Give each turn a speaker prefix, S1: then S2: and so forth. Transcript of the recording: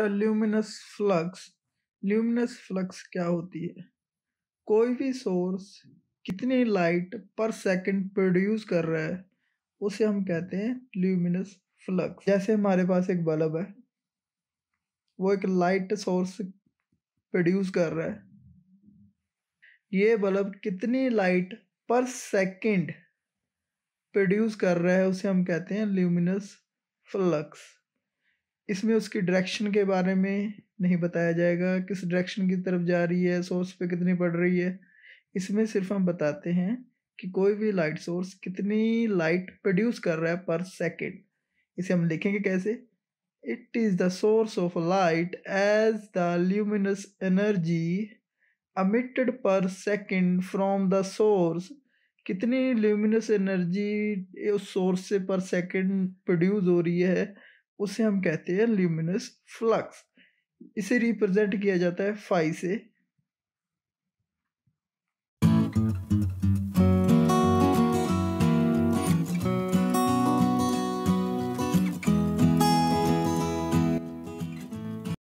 S1: luminous flux luminous flux क्या होती है कोई भी सोर्स कितनी लाइट पर सेकंड प्रोड्यूस कर रहा है उसे हम कहते हैं ल्यूमिनस फ्लक्स जैसे हमारे पास एक बल्ब है वो एक लाइट सोर्स प्रोड्यूस कर रहा है ये बल्ब कितनी लाइट पर सेकंड प्रोड्यूस कर रहा है उसे हम कहते हैं ल्यूमिनस फ्लक्स इसमें उसकी डायरेक्शन के बारे में नहीं बताया जाएगा किस डायरेक्शन की तरफ जा रही है सोर्स पे कितनी पड़ रही है इसमें सिर्फ हम बताते हैं कि कोई भी लाइट सोर्स कितनी लाइट प्रोड्यूस कर रहा है पर सेकेंड इसे हम लिखेंगे कैसे it is the source of light as the luminous energy emitted per second from the source कितनी ल्यूमिनस एनर्जी उस सोर्स से पर सेकेंड प्रोड्यूस हो रही है उसे हम कहते हैं ल्यूमिनस फ्लक्स इसे रिप्रेजेंट किया जाता है फाई से